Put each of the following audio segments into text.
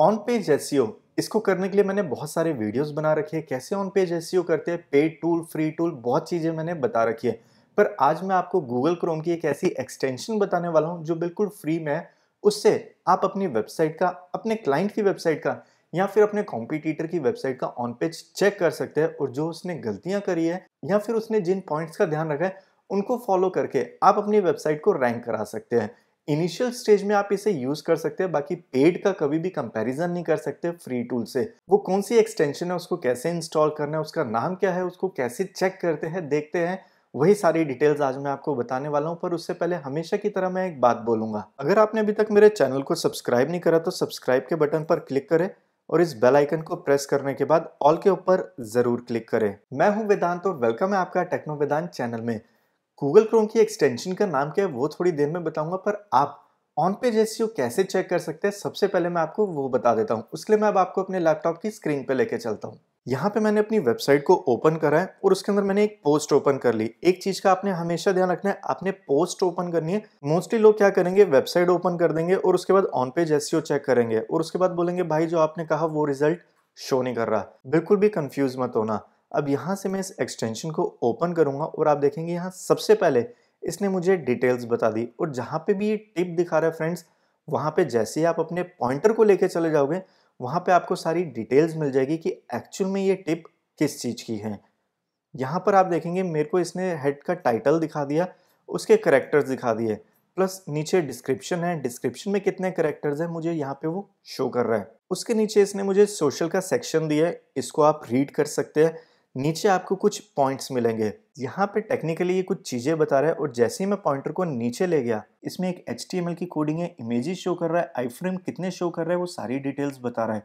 on page S इसको करने के लिए मैंने बहुत सारे वीडियोस बना रखे हैं कैसे ऑन पेज एस करते हैं पेड टूल फ्री टूल बहुत चीज़ें मैंने बता रखी है पर आज मैं आपको गूगल क्रोम की एक ऐसी एक्सटेंशन बताने वाला हूँ जो बिल्कुल फ्री में है उससे आप अपनी वेबसाइट का अपने क्लाइंट की वेबसाइट का या फिर अपने कॉम्पिटिटर की वेबसाइट का ऑन पेज चेक कर सकते हैं और जो उसने गलतियाँ करी है या फिर उसने जिन पॉइंट्स का ध्यान रखा है उनको फॉलो करके आप अपनी वेबसाइट को रैंक करा सकते हैं इनिशियल स्टेज में आप इसे यूज कर सकते हैं बाकी पेड का कभी भी कंपैरिजन नहीं कर सकते फ्री टूल से वो कौन सी एक्सटेंशन है उसको कैसे इंस्टॉल करना है उसका नाम क्या है उसको कैसे चेक करते हैं देखते हैं वही सारी डिटेल्स आज मैं आपको बताने वाला हूँ पर उससे पहले हमेशा की तरह मैं एक बात बोलूंगा अगर आपने अभी तक मेरे चैनल को सब्सक्राइब नहीं करा तो सब्सक्राइब के बटन पर क्लिक करें और इस बेल आइकन को प्रेस करने के बाद ऑल के ऊपर जरूर क्लिक करें मैं हूं वेदांत और वेलकम है आपका टेक्नो वेदांत चैनल में गूगल क्रोम की एक्सटेंशन का नाम क्या है वो थोड़ी देर में बताऊंगा पर आप ऑन पेज एस कैसे चेक कर सकते हैं सबसे पहले मैं आपको वो बता देता हूँ उसके लिए मैं अब आपको अपने लैपटॉप की स्क्रीन पे लेके चलता हूँ यहाँ पे मैंने अपनी वेबसाइट को ओपन करा है और उसके अंदर मैंने एक पोस्ट ओपन कर ली एक चीज का आपने हमेशा ध्यान रखना है आपने पोस्ट ओपन करनी है मोस्टली लोग क्या करेंगे वेबसाइट ओपन कर देंगे और उसके बाद ऑन पेज एस चेक करेंगे और उसके बाद बोलेंगे भाई जो आपने कहा वो रिजल्ट शो नहीं कर रहा बिल्कुल भी कंफ्यूज मत होना अब यहाँ से मैं इस एक्सटेंशन को ओपन करूँगा और आप देखेंगे यहाँ सबसे पहले इसने मुझे डिटेल्स बता दी और जहाँ पे भी ये टिप दिखा रहा है फ्रेंड्स वहाँ पे जैसे ही आप अपने पॉइंटर को लेके चले जाओगे वहाँ पे आपको सारी डिटेल्स मिल जाएगी कि एक्चुअल में ये टिप किस चीज़ की है यहाँ पर आप देखेंगे मेरे को इसने हेड का टाइटल दिखा दिया उसके करेक्टर्स दिखा दिए प्लस नीचे डिस्क्रिप्शन है डिस्क्रिप्शन में कितने करेक्टर्स हैं मुझे यहाँ पे वो शो कर रहा है उसके नीचे इसने मुझे सोशल का सेक्शन दिया है इसको आप रीड कर सकते हैं नीचे आपको कुछ पॉइंट्स मिलेंगे यहाँ पे टेक्निकली ये कुछ चीज़ें बता रहा है और जैसे ही मैं पॉइंटर को नीचे ले गया इसमें एक एच की कोडिंग है इमेजेस शो कर रहा है आई फ्रेम कितने शो कर रहा है वो सारी डिटेल्स बता रहा है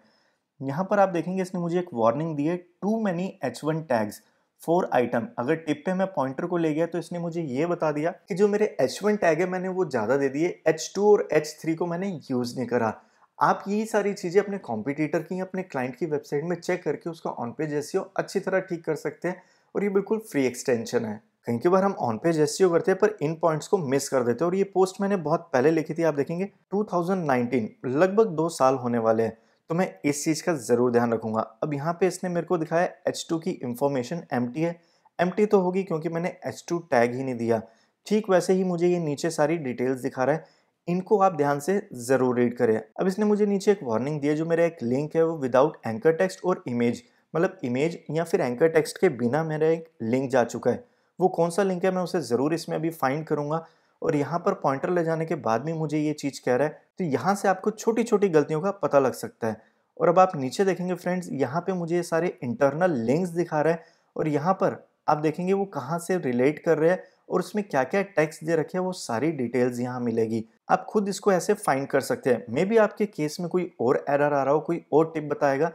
यहाँ पर आप देखेंगे इसने मुझे एक वार्निंग दी है too many H tags for item अगर टिप पे मैं पॉइंटर को ले गया तो इसने मुझे ये बता दिया कि जो मेरे एच टैग है मैंने वो ज़्यादा दे दिए एच और एच को मैंने यूज़ नहीं करा आप यही सारी चीज़ें अपने कॉम्पिटिटर की अपने क्लाइंट की वेबसाइट में चेक करके उसका ऑन पेज एस अच्छी तरह ठीक कर सकते हैं और ये बिल्कुल फ्री एक्सटेंशन है कहीं कई बार हम ऑन पेज एस करते हैं पर इन पॉइंट्स को मिस कर देते हैं और ये पोस्ट मैंने बहुत पहले लिखी थी आप देखेंगे 2019 लगभग दो साल होने वाले हैं तो मैं इस चीज़ का ज़रूर ध्यान रखूंगा अब यहाँ पे इसने मेरे को दिखाया एच की इन्फॉर्मेशन एम है एम तो होगी क्योंकि मैंने एच टैग ही नहीं दिया ठीक वैसे ही मुझे ये नीचे सारी डिटेल्स दिखा रहा है इनको आप ध्यान से ज़रूर रीड करें अब इसने मुझे नीचे एक वार्निंग दी है जो मेरा एक लिंक है वो विदाउट एंकर टेक्स्ट और इमेज मतलब इमेज या फिर एंकर टेक्स्ट के बिना मेरा एक लिंक जा चुका है वो कौन सा लिंक है मैं उसे ज़रूर इसमें अभी फाइंड करूँगा और यहाँ पर पॉइंटर ले जाने के बाद भी मुझे ये चीज़ कह रहा है तो यहाँ से आपको छोटी छोटी गलतियों का पता लग सकता है और अब आप नीचे देखेंगे फ्रेंड्स यहाँ पे मुझे ये सारे इंटरनल लिंक्स दिखा रहा है और यहाँ पर आप देखेंगे वो कहाँ से रिलेट कर रहे हैं और उसमें क्या क्या टैक्स दे रखे हैं वो सारी डिटेल्स यहाँ मिलेगी आप खुद इसको ऐसे फाइंड कर सकते हैं मे बी आपके केस में कोई और एरर आ रहा हो कोई और टिप बताएगा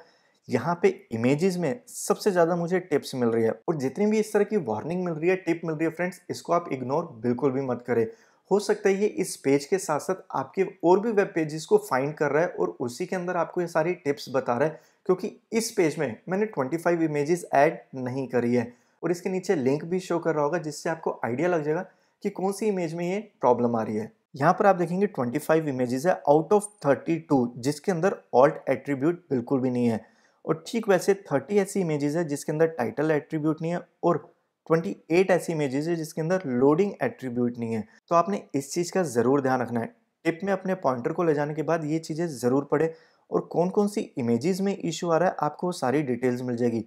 यहाँ पे इमेजेस में सबसे ज़्यादा मुझे टिप्स मिल रही है और जितनी भी इस तरह की वार्निंग मिल रही है टिप मिल रही है फ्रेंड्स इसको आप इग्नोर बिल्कुल भी मत करें हो सकता है ये इस पेज के साथ साथ आपके और भी वेब पेजेस को फाइंड कर रहा है और उसी के अंदर आपको ये सारी टिप्स बता रहा है क्योंकि इस पेज में मैंने 25 इमेजेस ऐड नहीं करी है और इसके नीचे लिंक भी शो कर रहा होगा जिससे आपको आइडिया लग जाएगा कि कौन सी इमेज में ये प्रॉब्लम आ रही है यहाँ पर आप देखेंगे 25 इमेजेस है आउट ऑफ 32 जिसके अंदर ऑल्ट एट्रीब्यूट बिल्कुल भी नहीं है और ठीक वैसे 30 ऐसी इमेजेस है जिसके अंदर टाइटल एट्रीब्यूट नहीं है और 28 ऐसी इमेजेस है जिसके अंदर लोडिंग एट्रीब्यूट नहीं है तो आपने इस चीज़ का ज़रूर ध्यान रखना है टिप में अपने पॉइंटर को ले जाने के बाद ये चीज़ें ज़रूर पढ़े और कौन कौन सी इमेजेज में इशू आ रहा है आपको सारी डिटेल्स मिल जाएगी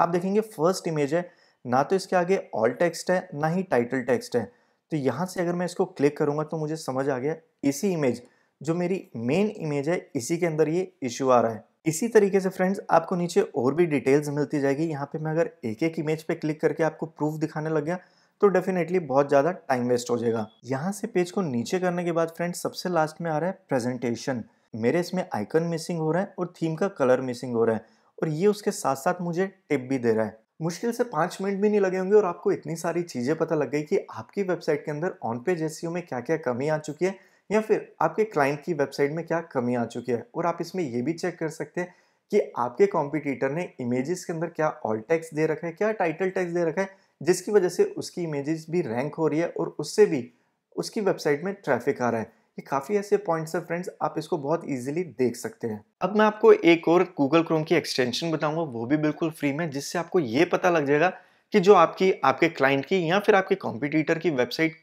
आप देखेंगे फर्स्ट इमेज है ना तो इसके आगे ऑल टेक्स्ट है ना ही टाइटल टेक्स्ट है तो यहाँ से अगर मैं इसको क्लिक करूँगा तो मुझे समझ आ गया इसी इमेज जो मेरी मेन इमेज है इसी के अंदर ये इशू आ रहा है इसी तरीके से फ्रेंड्स आपको नीचे और भी डिटेल्स मिलती जाएगी यहाँ पे मैं अगर एक एक इमेज पे क्लिक करके आपको प्रूफ दिखाने लग गया तो डेफिनेटली बहुत ज़्यादा टाइम वेस्ट हो जाएगा यहाँ से पेज को नीचे करने के बाद फ्रेंड्स सबसे लास्ट में आ रहा है प्रेजेंटेशन मेरे इसमें आइकन मिसिंग हो रहा है और थीम का कलर मिसिंग हो रहा है और ये उसके साथ साथ मुझे टिप भी दे रहा है मुश्किल से पाँच मिनट भी नहीं लगे होंगे और आपको इतनी सारी चीज़ें पता लग गई कि आपकी वेबसाइट के अंदर ऑन पेज एस में क्या क्या कमी आ चुकी है या फिर आपके क्लाइंट की वेबसाइट में क्या कमी आ चुकी है और आप इसमें ये भी चेक कर सकते हैं कि आपके कॉम्पिटिटर ने इमेजेस के अंदर क्या ऑल टैक्स दे रखा है क्या टाइटल टैक्स दे रखा है जिसकी वजह से उसकी इमेजेस भी रैंक हो रही है और उससे भी उसकी वेबसाइट में ट्रैफिक आ रहा है ये काफ़ी ऐसे पॉइंट्स हैं फ्रेंड्स आप इसको बहुत इजीली देख सकते हैं अब मैं आपको एक और गूगल क्रोम की एक्सटेंशन बताऊंगा वो भी बिल्कुल फ्री में जिससे आपको ये पता लग जाएगा कि जो आपकी आपके क्लाइंट की या फिर आपके कॉम्पिटिटर की वेबसाइट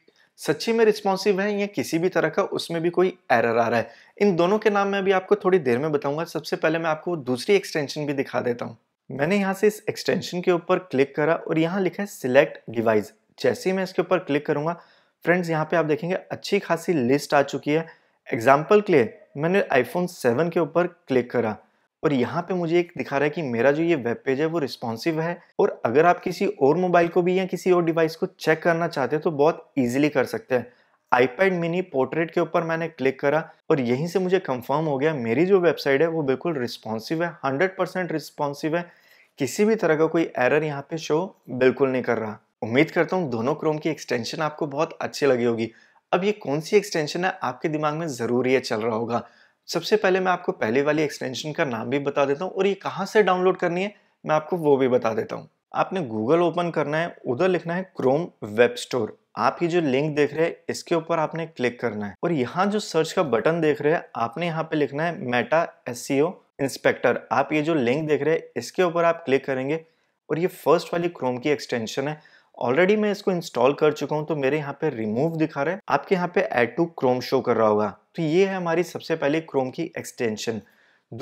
सच्ची में रिस्पॉन्सिव है या किसी भी तरह का उसमें भी कोई एरर आ रहा है इन दोनों के नाम मैं अभी आपको थोड़ी देर में बताऊंगा सबसे पहले मैं आपको दूसरी एक्सटेंशन भी दिखा देता हूँ मैंने यहाँ से इस एक्सटेंशन के ऊपर क्लिक करा और यहाँ लिखा है सिलेक्ट डिवाइस जैसे ही मैं इसके ऊपर क्लिक करूंगा फ्रेंड्स यहाँ पे आप देखेंगे अच्छी खासी लिस्ट आ चुकी है एग्जाम्पल के लिए मैंने आईफोन 7 के ऊपर क्लिक करा और यहाँ पे मुझे एक दिखा रहा है कि मेरा जो ये वेब पेज है वो रिस्पॉन्सिव है और अगर आप किसी और मोबाइल को भी या किसी और डिवाइस को चेक करना चाहते हैं तो बहुत ईजिली कर सकते हैं आईपैड मिनी पोर्ट्रेट के ऊपर मैंने क्लिक करा और यहीं से मुझे कंफर्म हो गया मेरी जो वेबसाइट है वो बिल्कुल रिस्पॉन्सिव है हंड्रेड परसेंट रिस्पॉन्सिव है किसी भी तरह का कोई एरर यहाँ पे शो बिल्कुल नहीं कर रहा उम्मीद करता हूँ दोनों क्रोम की एक्सटेंशन आपको बहुत अच्छी लगी होगी अब ये कौन सी एक्सटेंशन है आपके दिमाग में ज़रूर ये चल रहा होगा सबसे पहले मैं आपको पहली वाली एक्सटेंशन का नाम भी बता देता हूँ और ये कहाँ से डाउनलोड करनी है मैं आपको वो भी बता देता हूँ आपने गूगल ओपन करना है उधर लिखना है क्रोम वेब स्टोर आप ये जो लिंक देख रहे हैं इसके ऊपर आपने क्लिक करना है और यहाँ जो सर्च का बटन देख रहे हैं आपने यहाँ पे लिखना है मेटा एस इंस्पेक्टर आप ये जो लिंक देख रहे हैं इसके ऊपर आप क्लिक करेंगे और ये फर्स्ट वाली क्रोम की एक्सटेंशन है ऑलरेडी मैं इसको इंस्टॉल कर चुका हूँ तो मेरे यहाँ पे रिमूव दिखा रहा है आपके यहाँ पे एड टू क्रोम शो कर रहा होगा तो ये है हमारी सबसे पहले क्रोम की एक्सटेंशन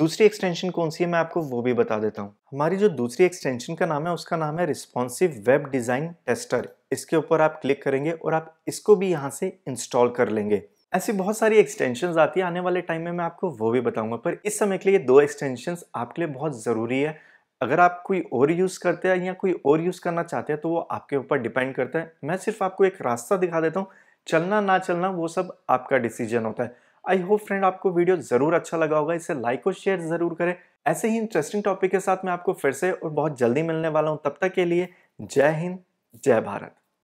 दूसरी एक्सटेंशन कौन सी है मैं आपको वो भी बता देता हूँ हमारी जो दूसरी एक्सटेंशन का नाम है उसका नाम है रिस्पॉन्सिव वेब डिज़ाइन टेस्टर इसके ऊपर आप क्लिक करेंगे और आप इसको भी यहाँ से इंस्टॉल कर लेंगे ऐसी बहुत सारी एक्सटेंशंस आती है आने वाले टाइम में मैं आपको वो भी बताऊंगा पर इस समय के लिए दो एक्सटेंशंस आपके लिए बहुत ज़रूरी है अगर आप कोई और यूज़ करते हैं या कोई और यूज़ करना चाहते हैं तो वो आपके ऊपर डिपेंड करता है मैं सिर्फ आपको एक रास्ता दिखा देता हूँ चलना ना चलना वो सब आपका डिसीजन होता है आई होप फ्रेंड आपको वीडियो ज़रूर अच्छा लगा होगा इसे लाइक और शेयर ज़रूर करें ऐसे ही इंटरेस्टिंग टॉपिक के साथ मैं आपको फिर से और बहुत जल्दी मिलने वाला हूँ तब तक के लिए जय हिंद जय भारत